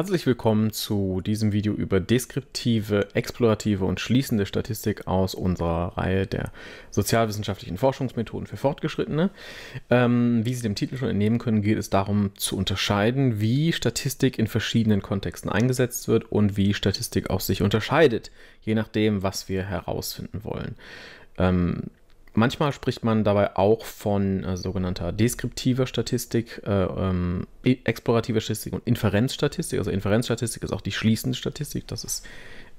Herzlich willkommen zu diesem Video über deskriptive, explorative und schließende Statistik aus unserer Reihe der sozialwissenschaftlichen Forschungsmethoden für Fortgeschrittene. Ähm, wie Sie dem Titel schon entnehmen können, geht es darum zu unterscheiden, wie Statistik in verschiedenen Kontexten eingesetzt wird und wie Statistik auch sich unterscheidet, je nachdem, was wir herausfinden wollen. Ähm, Manchmal spricht man dabei auch von äh, sogenannter deskriptiver Statistik, äh, ähm, e-, explorativer Statistik und Inferenzstatistik. Also Inferenzstatistik ist auch die schließende Statistik, das ist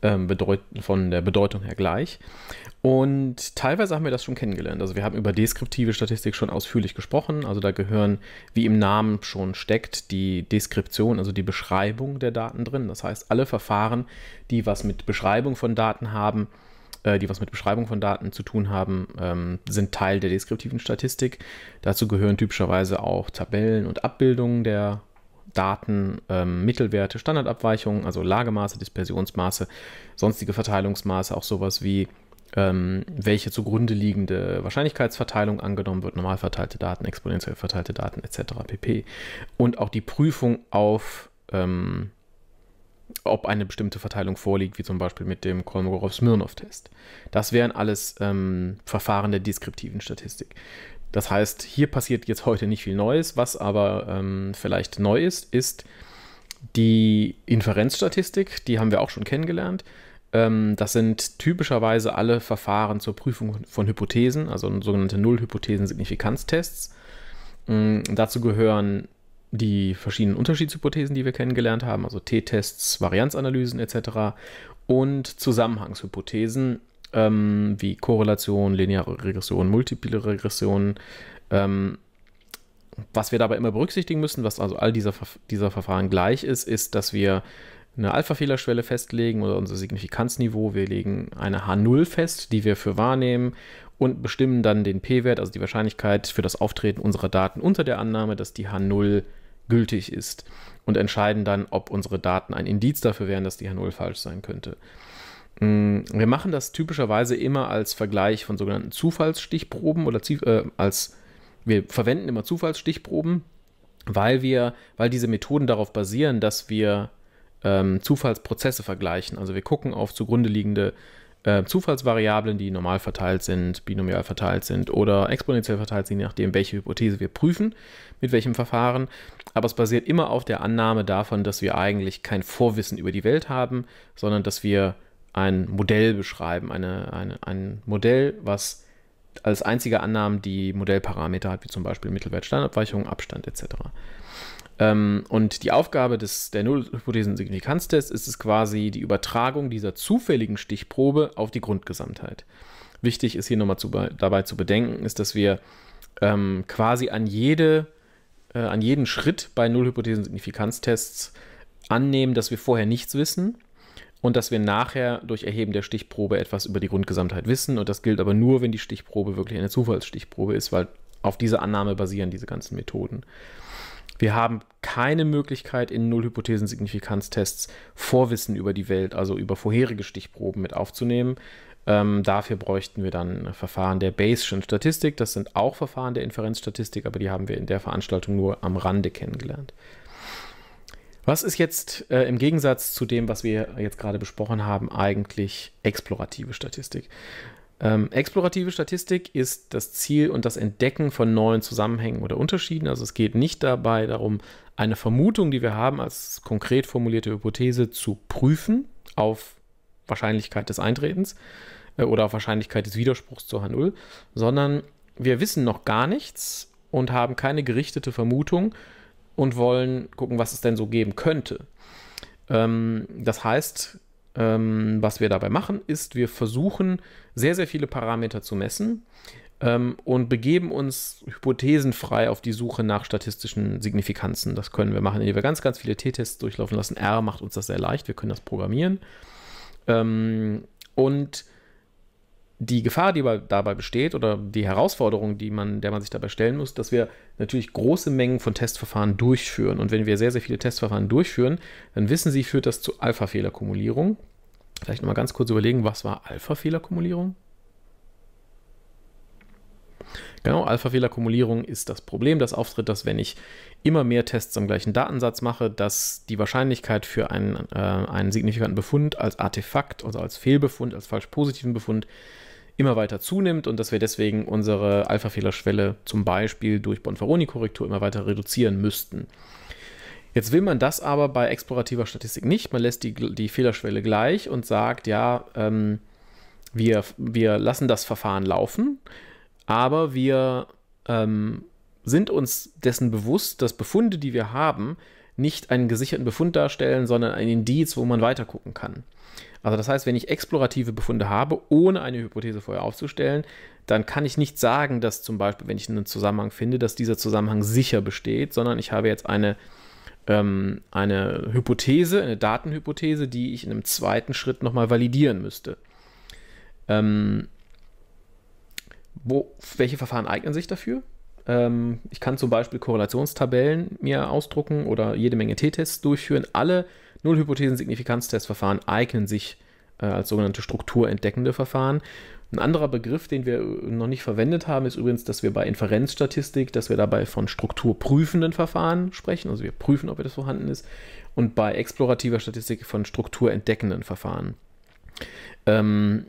ähm, von der Bedeutung her gleich. Und teilweise haben wir das schon kennengelernt. Also wir haben über deskriptive Statistik schon ausführlich gesprochen. Also da gehören, wie im Namen schon steckt, die Deskription, also die Beschreibung der Daten drin. Das heißt, alle Verfahren, die was mit Beschreibung von Daten haben, äh, die was mit Beschreibung von Daten zu tun haben, ähm, sind Teil der deskriptiven Statistik. Dazu gehören typischerweise auch Tabellen und Abbildungen der Daten, ähm, Mittelwerte, Standardabweichungen, also Lagemaße, Dispersionsmaße, sonstige Verteilungsmaße, auch sowas wie ähm, welche zugrunde liegende Wahrscheinlichkeitsverteilung angenommen wird, normal verteilte Daten, exponentiell verteilte Daten etc. pp. Und auch die Prüfung auf ähm, ob eine bestimmte Verteilung vorliegt, wie zum Beispiel mit dem Kolmogorov-Smirnov-Test. Das wären alles ähm, Verfahren der deskriptiven Statistik. Das heißt, hier passiert jetzt heute nicht viel Neues. Was aber ähm, vielleicht neu ist, ist die Inferenzstatistik. Die haben wir auch schon kennengelernt. Ähm, das sind typischerweise alle Verfahren zur Prüfung von Hypothesen, also sogenannte Null-Hypothesen-Signifikanztests. Mm, dazu gehören die verschiedenen Unterschiedshypothesen, die wir kennengelernt haben, also T-Tests, Varianzanalysen etc. und Zusammenhangshypothesen ähm, wie Korrelation, lineare Regression, multiple Regression. Ähm, was wir dabei immer berücksichtigen müssen, was also all dieser, dieser Verfahren gleich ist, ist, dass wir eine Alpha-Fehlerschwelle festlegen oder unser Signifikanzniveau. Wir legen eine H0 fest, die wir für wahrnehmen und bestimmen dann den P-Wert, also die Wahrscheinlichkeit für das Auftreten unserer Daten unter der Annahme, dass die H0 gültig ist und entscheiden dann, ob unsere Daten ein Indiz dafür wären, dass die H0 falsch sein könnte. Mm, wir machen das typischerweise immer als Vergleich von sogenannten Zufallsstichproben oder äh, als wir verwenden immer Zufallsstichproben, weil wir, weil diese Methoden darauf basieren, dass wir ähm, Zufallsprozesse vergleichen. Also wir gucken auf zugrunde liegende äh, Zufallsvariablen, die normal verteilt sind, binomial verteilt sind oder exponentiell verteilt sind, je nachdem, welche Hypothese wir prüfen, mit welchem Verfahren. Aber es basiert immer auf der Annahme davon, dass wir eigentlich kein Vorwissen über die Welt haben, sondern dass wir ein Modell beschreiben, eine, eine ein Modell, was als einzige Annahmen die Modellparameter hat, wie zum Beispiel Mittelwert, Standabweichung, Abstand etc. Ähm, und die Aufgabe des, der Nullhypothesen-Signifikanztests ist es quasi die Übertragung dieser zufälligen Stichprobe auf die Grundgesamtheit. Wichtig ist hier nochmal zu, dabei zu bedenken, ist, dass wir ähm, quasi an, jede, äh, an jeden Schritt bei nullhypothesen tests annehmen, dass wir vorher nichts wissen und dass wir nachher durch Erheben der Stichprobe etwas über die Grundgesamtheit wissen. Und das gilt aber nur, wenn die Stichprobe wirklich eine Zufallsstichprobe ist, weil auf diese Annahme basieren diese ganzen Methoden. Wir haben keine Möglichkeit, in Nullhypothesen-Signifikanztests Vorwissen über die Welt, also über vorherige Stichproben mit aufzunehmen. Ähm, dafür bräuchten wir dann Verfahren der Bayesian Statistik. Das sind auch Verfahren der Inferenzstatistik, aber die haben wir in der Veranstaltung nur am Rande kennengelernt. Was ist jetzt äh, im Gegensatz zu dem, was wir jetzt gerade besprochen haben, eigentlich explorative Statistik? Ähm, explorative Statistik ist das Ziel und das Entdecken von neuen Zusammenhängen oder Unterschieden. Also es geht nicht dabei darum, eine Vermutung, die wir haben, als konkret formulierte Hypothese zu prüfen auf Wahrscheinlichkeit des Eintretens äh, oder auf Wahrscheinlichkeit des Widerspruchs zur H0, sondern wir wissen noch gar nichts und haben keine gerichtete Vermutung und wollen gucken, was es denn so geben könnte. Ähm, das heißt, ähm, was wir dabei machen, ist, wir versuchen sehr, sehr viele Parameter zu messen ähm, und begeben uns hypothesenfrei auf die Suche nach statistischen Signifikanzen. Das können wir machen, indem wir ganz, ganz viele T-Tests durchlaufen lassen. R macht uns das sehr leicht, wir können das programmieren. Ähm, und die Gefahr, die dabei besteht oder die Herausforderung, die man, der man sich dabei stellen muss, dass wir natürlich große Mengen von Testverfahren durchführen. Und wenn wir sehr, sehr viele Testverfahren durchführen, dann wissen Sie, führt das zu Alpha-Fehlerkumulierung. Vielleicht nochmal ganz kurz überlegen, was war Alpha-Fehlerkumulierung? Genau, Alpha-Fehlerkumulierung ist das Problem, das auftritt, dass wenn ich immer mehr Tests am gleichen Datensatz mache, dass die Wahrscheinlichkeit für einen, äh, einen signifikanten Befund als Artefakt, also als Fehlbefund, als falsch positiven Befund immer weiter zunimmt und dass wir deswegen unsere Alpha-Fehlerschwelle zum Beispiel durch Bonferroni-Korrektur immer weiter reduzieren müssten. Jetzt will man das aber bei explorativer Statistik nicht. Man lässt die, die Fehlerschwelle gleich und sagt, ja, ähm, wir, wir lassen das Verfahren laufen, aber wir ähm, sind uns dessen bewusst, dass Befunde, die wir haben, nicht einen gesicherten Befund darstellen, sondern ein Indiz, wo man weiter gucken kann. Also das heißt, wenn ich explorative Befunde habe, ohne eine Hypothese vorher aufzustellen, dann kann ich nicht sagen, dass zum Beispiel, wenn ich einen Zusammenhang finde, dass dieser Zusammenhang sicher besteht, sondern ich habe jetzt eine, ähm, eine Hypothese, eine Datenhypothese, die ich in einem zweiten Schritt nochmal validieren müsste. Ähm, wo, welche Verfahren eignen sich dafür? Ähm, ich kann zum Beispiel Korrelationstabellen mir ausdrucken oder jede Menge T-Tests durchführen. Alle Nullhypothesen-Signifikanztestverfahren eignen sich äh, als sogenannte strukturentdeckende Verfahren. Ein anderer Begriff, den wir äh, noch nicht verwendet haben, ist übrigens, dass wir bei Inferenzstatistik, dass wir dabei von strukturprüfenden Verfahren sprechen, also wir prüfen, ob etwas vorhanden ist, und bei explorativer Statistik von strukturentdeckenden Verfahren. Ähm,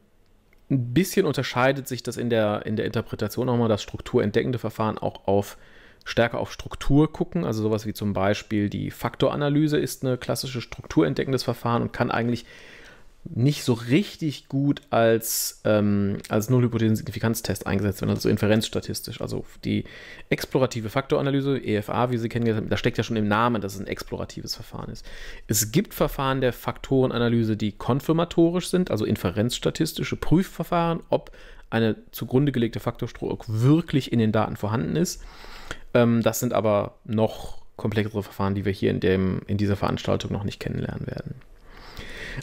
ein bisschen unterscheidet sich das in der, in der Interpretation nochmal, das strukturentdeckende Verfahren auch auf stärker auf Struktur gucken. Also sowas wie zum Beispiel die Faktoranalyse ist eine klassische strukturentdeckendes Verfahren und kann eigentlich nicht so richtig gut als, ähm, als Nullhypothesen-Signifikanztest eingesetzt werden, also inferenzstatistisch. Also die explorative Faktoranalyse, EFA, wie Sie kennengelernt haben, da steckt ja schon im Namen, dass es ein exploratives Verfahren ist. Es gibt Verfahren der Faktorenanalyse, die konfirmatorisch sind, also inferenzstatistische Prüfverfahren, ob eine zugrunde gelegte Faktorstruktur wirklich in den Daten vorhanden ist. Ähm, das sind aber noch komplexere Verfahren, die wir hier in, dem, in dieser Veranstaltung noch nicht kennenlernen werden.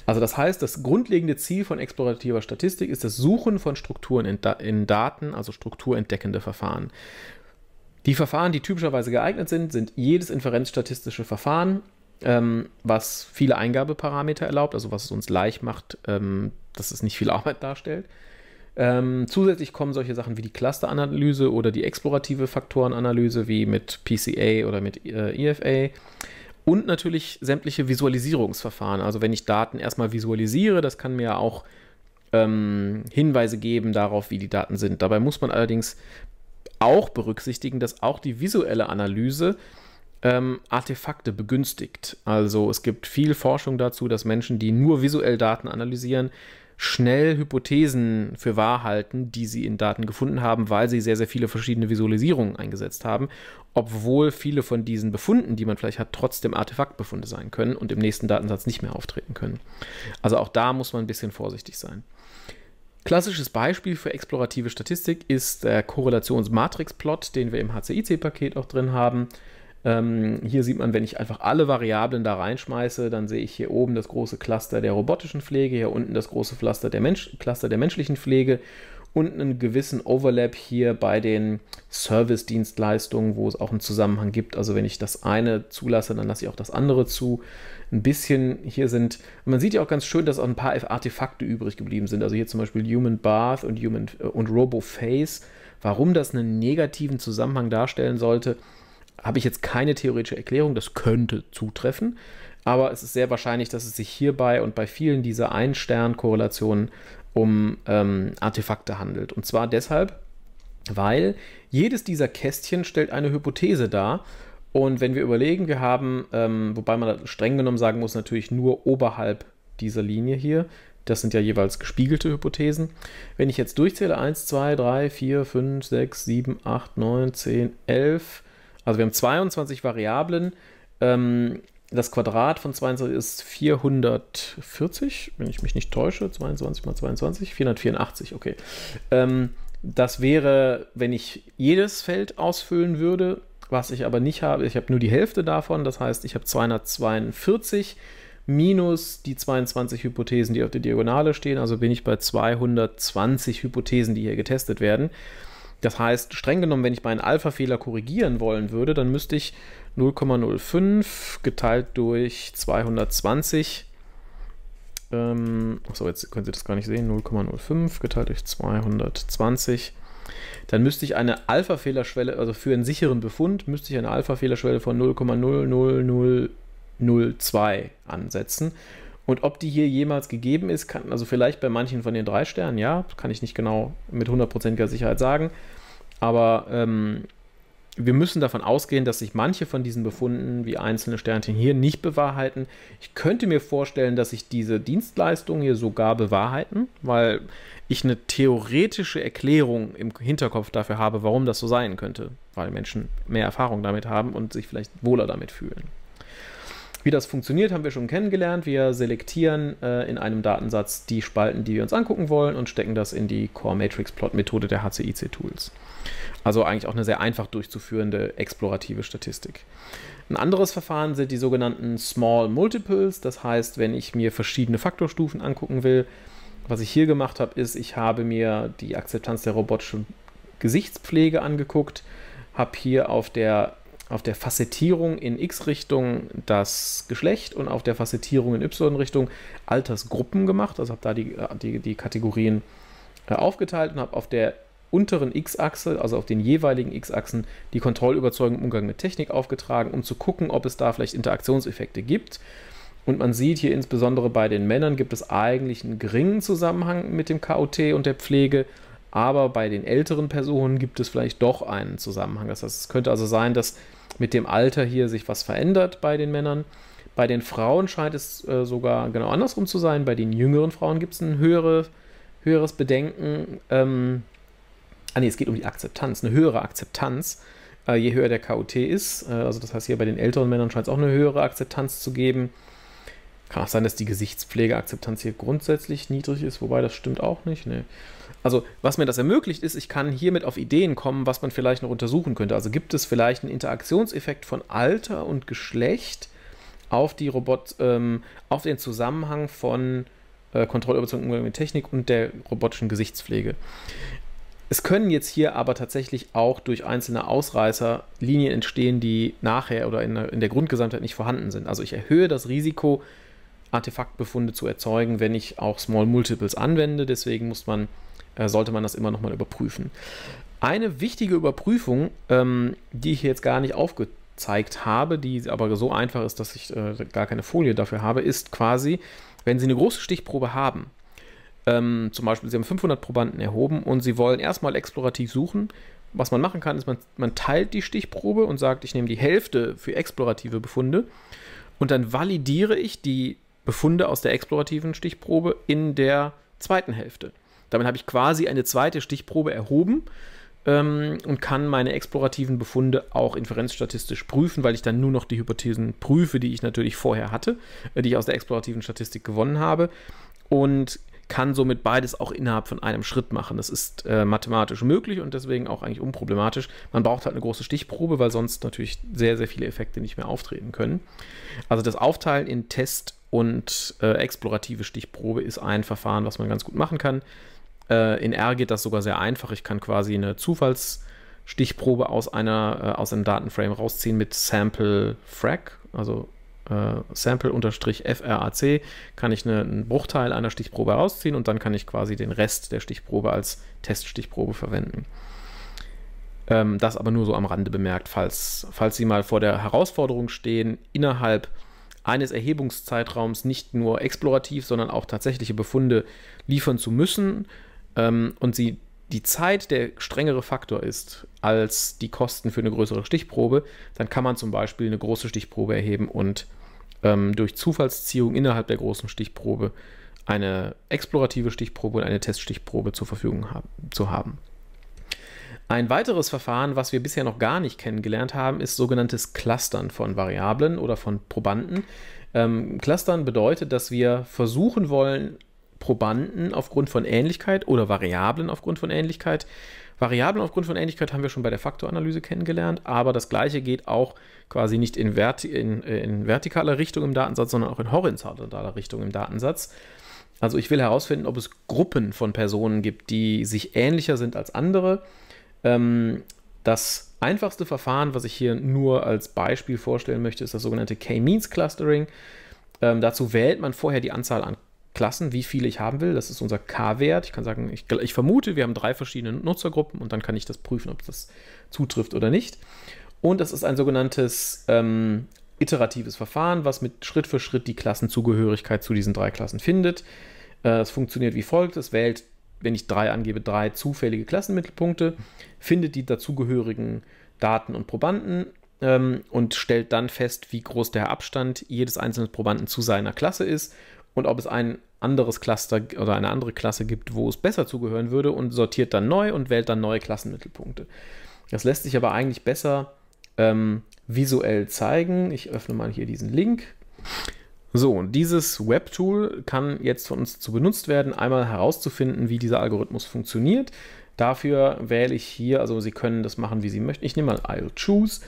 Also das heißt, das grundlegende Ziel von explorativer Statistik ist das Suchen von Strukturen in, da in Daten, also strukturentdeckende Verfahren. Die Verfahren, die typischerweise geeignet sind, sind jedes inferenzstatistische Verfahren, ähm, was viele Eingabeparameter erlaubt, also was es uns leicht macht, ähm, dass es nicht viel Arbeit darstellt. Ähm, zusätzlich kommen solche Sachen wie die Clusteranalyse oder die explorative Faktorenanalyse, wie mit PCA oder mit äh, EFA. Und natürlich sämtliche Visualisierungsverfahren. Also wenn ich Daten erstmal visualisiere, das kann mir ja auch ähm, Hinweise geben darauf, wie die Daten sind. Dabei muss man allerdings auch berücksichtigen, dass auch die visuelle Analyse ähm, Artefakte begünstigt. Also es gibt viel Forschung dazu, dass Menschen, die nur visuell Daten analysieren, schnell Hypothesen für wahr halten, die sie in Daten gefunden haben, weil sie sehr, sehr viele verschiedene Visualisierungen eingesetzt haben, obwohl viele von diesen Befunden, die man vielleicht hat, trotzdem Artefaktbefunde sein können und im nächsten Datensatz nicht mehr auftreten können. Also auch da muss man ein bisschen vorsichtig sein. Klassisches Beispiel für explorative Statistik ist der Korrelationsmatrixplot, den wir im HCIC-Paket auch drin haben. Ähm, hier sieht man, wenn ich einfach alle Variablen da reinschmeiße, dann sehe ich hier oben das große Cluster der robotischen Pflege, hier unten das große Cluster der, Mensch Cluster der menschlichen Pflege und einen gewissen Overlap hier bei den Service-Dienstleistungen, wo es auch einen Zusammenhang gibt. Also wenn ich das eine zulasse, dann lasse ich auch das andere zu. Ein bisschen hier sind, man sieht ja auch ganz schön, dass auch ein paar Artefakte übrig geblieben sind. Also hier zum Beispiel Human Bath und, Human, und Robo Face. Warum das einen negativen Zusammenhang darstellen sollte, habe ich jetzt keine theoretische Erklärung, das könnte zutreffen, aber es ist sehr wahrscheinlich, dass es sich hierbei und bei vielen dieser Ein-Stern-Korrelationen um ähm, Artefakte handelt. Und zwar deshalb, weil jedes dieser Kästchen stellt eine Hypothese dar. Und wenn wir überlegen, wir haben, ähm, wobei man streng genommen sagen muss, natürlich nur oberhalb dieser Linie hier, das sind ja jeweils gespiegelte Hypothesen. Wenn ich jetzt durchzähle, 1, 2, 3, 4, 5, 6, 7, 8, 9, 10, 11, also wir haben 22 Variablen. Ähm, das Quadrat von 22 ist 440, wenn ich mich nicht täusche. 22 mal 22, 484, okay. Ähm, das wäre, wenn ich jedes Feld ausfüllen würde, was ich aber nicht habe. Ich habe nur die Hälfte davon, das heißt, ich habe 242 minus die 22 Hypothesen, die auf der Diagonale stehen. Also bin ich bei 220 Hypothesen, die hier getestet werden. Das heißt, streng genommen, wenn ich meinen Alpha-Fehler korrigieren wollen würde, dann müsste ich 0,05 geteilt durch 220. Ähm, achso, jetzt können Sie das gar nicht sehen. 0,05 geteilt durch 220. Dann müsste ich eine Alpha-Fehlerschwelle, also für einen sicheren Befund, müsste ich eine Alpha-Fehlerschwelle von 0,00002 ansetzen. Und ob die hier jemals gegeben ist, kann, also vielleicht bei manchen von den drei Sternen, ja, kann ich nicht genau mit hundertprozentiger Sicherheit sagen. Aber ähm, wir müssen davon ausgehen, dass sich manche von diesen Befunden wie einzelne Sternchen hier nicht bewahrheiten. Ich könnte mir vorstellen, dass sich diese Dienstleistungen hier sogar bewahrheiten, weil ich eine theoretische Erklärung im Hinterkopf dafür habe, warum das so sein könnte, weil Menschen mehr Erfahrung damit haben und sich vielleicht wohler damit fühlen. Wie das funktioniert, haben wir schon kennengelernt. Wir selektieren äh, in einem Datensatz die Spalten, die wir uns angucken wollen und stecken das in die Core Matrix Plot Methode der HCIC Tools. Also eigentlich auch eine sehr einfach durchzuführende explorative Statistik. Ein anderes Verfahren sind die sogenannten Small Multiples. Das heißt, wenn ich mir verschiedene Faktorstufen angucken will, was ich hier gemacht habe, ist, ich habe mir die Akzeptanz der robotischen Gesichtspflege angeguckt, habe hier auf der auf der Facettierung in X-Richtung das Geschlecht und auf der Facettierung in Y-Richtung Altersgruppen gemacht. Also habe da die, äh, die, die Kategorien äh, aufgeteilt und habe auf der unteren X-Achse, also auf den jeweiligen X-Achsen, die Kontrollüberzeugung im Umgang mit Technik aufgetragen, um zu gucken, ob es da vielleicht Interaktionseffekte gibt. Und man sieht hier insbesondere bei den Männern gibt es eigentlich einen geringen Zusammenhang mit dem KOT und der Pflege, aber bei den älteren Personen gibt es vielleicht doch einen Zusammenhang. Das heißt, es könnte also sein, dass mit dem Alter hier sich was verändert bei den Männern. Bei den Frauen scheint es äh, sogar genau andersrum zu sein. Bei den jüngeren Frauen gibt es ein höhere, höheres Bedenken. Ähm, ah nee, es geht um die Akzeptanz, eine höhere Akzeptanz, äh, je höher der KOT ist. Äh, also das heißt hier bei den älteren Männern scheint es auch eine höhere Akzeptanz zu geben. Kann auch sein, dass die Gesichtspflegeakzeptanz hier grundsätzlich niedrig ist, wobei das stimmt auch nicht. Nee. Also, was mir das ermöglicht, ist, ich kann hiermit auf Ideen kommen, was man vielleicht noch untersuchen könnte. Also gibt es vielleicht einen Interaktionseffekt von Alter und Geschlecht auf die Robot, ähm, auf den Zusammenhang von äh, Kontrollüberwachung Umgang mit Technik und der robotischen Gesichtspflege. Es können jetzt hier aber tatsächlich auch durch einzelne Ausreißer Linien entstehen, die nachher oder in der Grundgesamtheit nicht vorhanden sind. Also ich erhöhe das Risiko, Artefaktbefunde zu erzeugen, wenn ich auch Small Multiples anwende. Deswegen muss man, äh, sollte man das immer nochmal überprüfen. Eine wichtige Überprüfung, ähm, die ich jetzt gar nicht aufgezeigt habe, die aber so einfach ist, dass ich äh, gar keine Folie dafür habe, ist quasi, wenn Sie eine große Stichprobe haben, ähm, zum Beispiel Sie haben 500 Probanden erhoben und Sie wollen erstmal explorativ suchen, was man machen kann, ist, man, man teilt die Stichprobe und sagt, ich nehme die Hälfte für explorative Befunde und dann validiere ich die Befunde aus der explorativen Stichprobe in der zweiten Hälfte. Damit habe ich quasi eine zweite Stichprobe erhoben ähm, und kann meine explorativen Befunde auch inferenzstatistisch prüfen, weil ich dann nur noch die Hypothesen prüfe, die ich natürlich vorher hatte, äh, die ich aus der explorativen Statistik gewonnen habe. Und kann somit beides auch innerhalb von einem Schritt machen. Das ist äh, mathematisch möglich und deswegen auch eigentlich unproblematisch. Man braucht halt eine große Stichprobe, weil sonst natürlich sehr, sehr viele Effekte nicht mehr auftreten können. Also das Aufteilen in Test- und äh, explorative Stichprobe ist ein Verfahren, was man ganz gut machen kann. Äh, in R geht das sogar sehr einfach. Ich kann quasi eine Zufallsstichprobe aus, einer, äh, aus einem Datenframe rausziehen mit Sample Frag, also äh, Sample-FRAC, kann ich eine, einen Bruchteil einer Stichprobe rausziehen und dann kann ich quasi den Rest der Stichprobe als Teststichprobe verwenden ähm, das aber nur so am Rande bemerkt, falls, falls Sie mal vor der Herausforderung stehen, innerhalb der eines Erhebungszeitraums nicht nur explorativ, sondern auch tatsächliche Befunde liefern zu müssen ähm, und sie die Zeit der strengere Faktor ist als die Kosten für eine größere Stichprobe, dann kann man zum Beispiel eine große Stichprobe erheben und ähm, durch Zufallsziehung innerhalb der großen Stichprobe eine explorative Stichprobe und eine Teststichprobe zur Verfügung haben, zu haben. Ein weiteres Verfahren, was wir bisher noch gar nicht kennengelernt haben, ist sogenanntes Clustern von Variablen oder von Probanden. Ähm, Clustern bedeutet, dass wir versuchen wollen, Probanden aufgrund von Ähnlichkeit oder Variablen aufgrund von Ähnlichkeit. Variablen aufgrund von Ähnlichkeit haben wir schon bei der Faktoranalyse kennengelernt, aber das gleiche geht auch quasi nicht in, verti in, in vertikaler Richtung im Datensatz, sondern auch in horizontaler Richtung im Datensatz. Also ich will herausfinden, ob es Gruppen von Personen gibt, die sich ähnlicher sind als andere ähm, das einfachste Verfahren, was ich hier nur als Beispiel vorstellen möchte, ist das sogenannte K-Means-Clustering. Ähm, dazu wählt man vorher die Anzahl an Klassen, wie viele ich haben will. Das ist unser K-Wert. Ich kann sagen, ich, ich, vermute, wir haben drei verschiedene Nutzergruppen und dann kann ich das prüfen, ob das zutrifft oder nicht. Und das ist ein sogenanntes ähm, iteratives Verfahren, was mit Schritt für Schritt die Klassenzugehörigkeit zu diesen drei Klassen findet. Äh, es funktioniert wie folgt: Es wählt wenn ich drei angebe, drei zufällige Klassenmittelpunkte, findet die dazugehörigen Daten und Probanden ähm, und stellt dann fest, wie groß der Abstand jedes einzelnen Probanden zu seiner Klasse ist und ob es ein anderes Cluster oder eine andere Klasse gibt, wo es besser zugehören würde und sortiert dann neu und wählt dann neue Klassenmittelpunkte. Das lässt sich aber eigentlich besser ähm, visuell zeigen. Ich öffne mal hier diesen Link. So, und dieses Webtool kann jetzt von uns zu benutzt werden, einmal herauszufinden, wie dieser Algorithmus funktioniert. Dafür wähle ich hier, also Sie können das machen, wie Sie möchten. Ich nehme mal I'll choose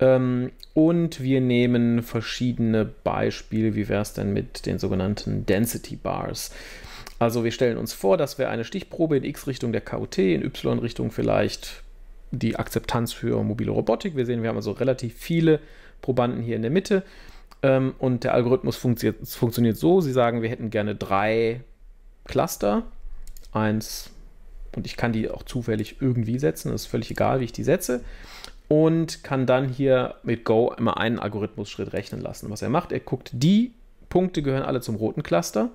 ähm, und wir nehmen verschiedene Beispiele. Wie wäre es denn mit den sogenannten Density Bars? Also wir stellen uns vor, dass wir eine Stichprobe in X-Richtung der KUT, in Y-Richtung vielleicht die Akzeptanz für mobile Robotik. Wir sehen, wir haben also relativ viele Probanden hier in der Mitte ähm, und der Algorithmus funktioniert, funktioniert so: Sie sagen, wir hätten gerne drei Cluster. Eins, und ich kann die auch zufällig irgendwie setzen, ist völlig egal, wie ich die setze. Und kann dann hier mit Go immer einen Algorithmus-Schritt rechnen lassen. Was er macht, er guckt, die Punkte gehören alle zum roten Cluster.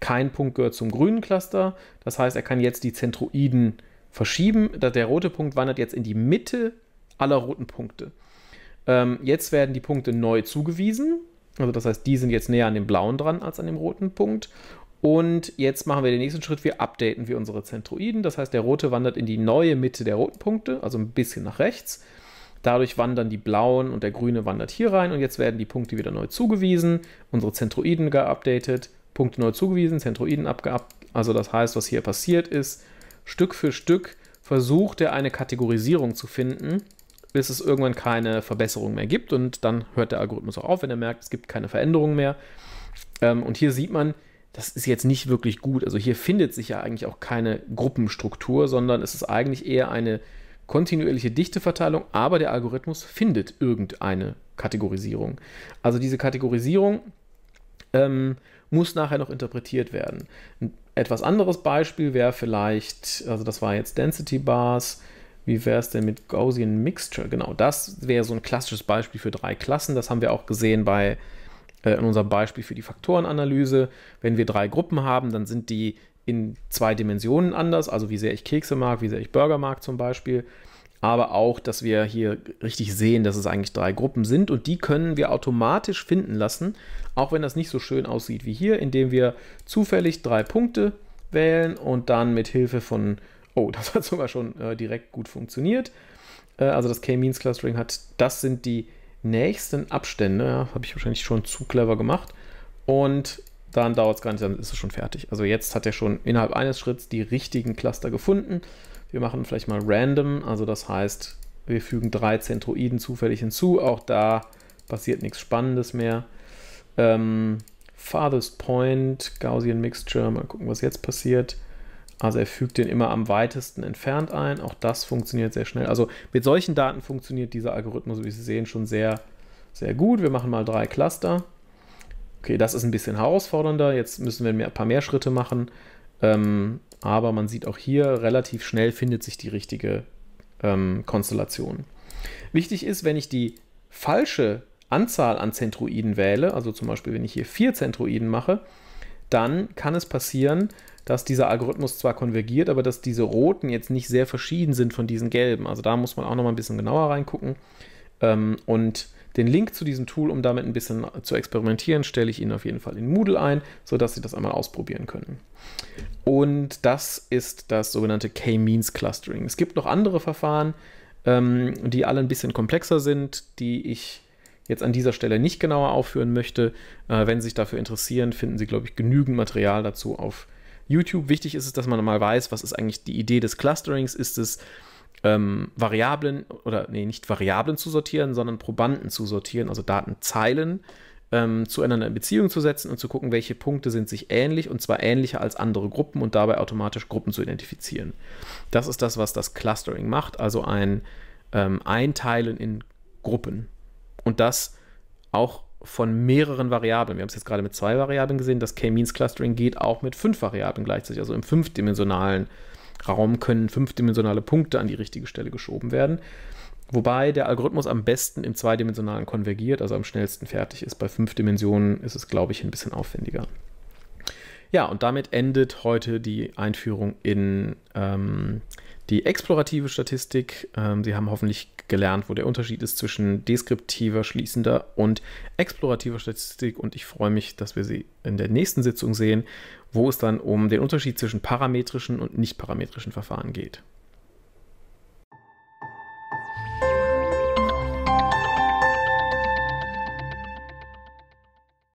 Kein Punkt gehört zum grünen Cluster. Das heißt, er kann jetzt die Zentroiden verschieben. Der rote Punkt wandert jetzt in die Mitte aller roten Punkte. Ähm, jetzt werden die Punkte neu zugewiesen. Also das heißt, die sind jetzt näher an dem blauen dran als an dem roten Punkt. Und jetzt machen wir den nächsten Schritt. Wir updaten wir unsere Zentroiden. Das heißt, der rote wandert in die neue Mitte der roten Punkte, also ein bisschen nach rechts. Dadurch wandern die blauen und der grüne wandert hier rein. Und jetzt werden die Punkte wieder neu zugewiesen, unsere Zentroiden geupdatet, Punkte neu zugewiesen, Zentroiden abgeupdatet. Also das heißt, was hier passiert ist, Stück für Stück versucht er eine Kategorisierung zu finden bis es irgendwann keine Verbesserung mehr gibt und dann hört der Algorithmus auch auf, wenn er merkt, es gibt keine Veränderungen mehr. Ähm, und hier sieht man, das ist jetzt nicht wirklich gut. Also hier findet sich ja eigentlich auch keine Gruppenstruktur, sondern es ist eigentlich eher eine kontinuierliche Dichteverteilung, aber der Algorithmus findet irgendeine Kategorisierung. Also diese Kategorisierung ähm, muss nachher noch interpretiert werden. Ein etwas anderes Beispiel wäre vielleicht, also das war jetzt Density Bars, wie wäre es denn mit Gaussian Mixture? Genau, das wäre so ein klassisches Beispiel für drei Klassen. Das haben wir auch gesehen bei, äh, in unserem Beispiel für die Faktorenanalyse. Wenn wir drei Gruppen haben, dann sind die in zwei Dimensionen anders, also wie sehr ich Kekse mag, wie sehr ich Burger mag zum Beispiel, aber auch, dass wir hier richtig sehen, dass es eigentlich drei Gruppen sind und die können wir automatisch finden lassen, auch wenn das nicht so schön aussieht wie hier, indem wir zufällig drei Punkte wählen und dann mit Hilfe von Oh, das hat sogar schon äh, direkt gut funktioniert. Äh, also das K-Means Clustering hat, das sind die nächsten Abstände. Ja, Habe ich wahrscheinlich schon zu clever gemacht. Und dann dauert es gar nicht, dann ist es schon fertig. Also jetzt hat er schon innerhalb eines Schritts die richtigen Cluster gefunden. Wir machen vielleicht mal random, also das heißt, wir fügen drei Zentroiden zufällig hinzu. Auch da passiert nichts Spannendes mehr. Ähm, farthest Point, Gaussian Mixture, mal gucken, was jetzt passiert. Also er fügt den immer am weitesten entfernt ein. Auch das funktioniert sehr schnell. Also mit solchen Daten funktioniert dieser Algorithmus, wie Sie sehen, schon sehr, sehr gut. Wir machen mal drei Cluster. Okay, das ist ein bisschen herausfordernder. Jetzt müssen wir ein paar mehr Schritte machen. Ähm, aber man sieht auch hier, relativ schnell findet sich die richtige ähm, Konstellation. Wichtig ist, wenn ich die falsche Anzahl an Zentroiden wähle, also zum Beispiel, wenn ich hier vier Zentroiden mache, dann kann es passieren, dass dieser Algorithmus zwar konvergiert, aber dass diese roten jetzt nicht sehr verschieden sind von diesen gelben. Also da muss man auch nochmal ein bisschen genauer reingucken. Ähm, und den Link zu diesem Tool, um damit ein bisschen zu experimentieren, stelle ich Ihnen auf jeden Fall in Moodle ein, sodass Sie das einmal ausprobieren können. Und das ist das sogenannte K-Means Clustering. Es gibt noch andere Verfahren, ähm, die alle ein bisschen komplexer sind, die ich jetzt an dieser Stelle nicht genauer aufführen möchte. Äh, wenn Sie sich dafür interessieren, finden Sie, glaube ich, genügend Material dazu auf YouTube. Wichtig ist es, dass man mal weiß, was ist eigentlich die Idee des Clusterings? Ist es ähm, Variablen oder nee, nicht Variablen zu sortieren, sondern Probanden zu sortieren, also Datenzeilen ähm, zueinander in Beziehung zu setzen und zu gucken, welche Punkte sind sich ähnlich und zwar ähnlicher als andere Gruppen und dabei automatisch Gruppen zu identifizieren. Das ist das, was das Clustering macht, also ein ähm, Einteilen in Gruppen. Und das auch von mehreren Variablen. Wir haben es jetzt gerade mit zwei Variablen gesehen. Das K-Means-Clustering geht auch mit fünf Variablen gleichzeitig. Also im fünfdimensionalen Raum können fünfdimensionale Punkte an die richtige Stelle geschoben werden. Wobei der Algorithmus am besten im zweidimensionalen konvergiert, also am schnellsten fertig ist. Bei fünf Dimensionen ist es, glaube ich, ein bisschen aufwendiger. Ja, und damit endet heute die Einführung in ähm, die explorative Statistik. Ähm, Sie haben hoffentlich gelernt, wo der Unterschied ist zwischen deskriptiver, schließender und explorativer Statistik. Und ich freue mich, dass wir sie in der nächsten Sitzung sehen, wo es dann um den Unterschied zwischen parametrischen und nicht parametrischen Verfahren geht.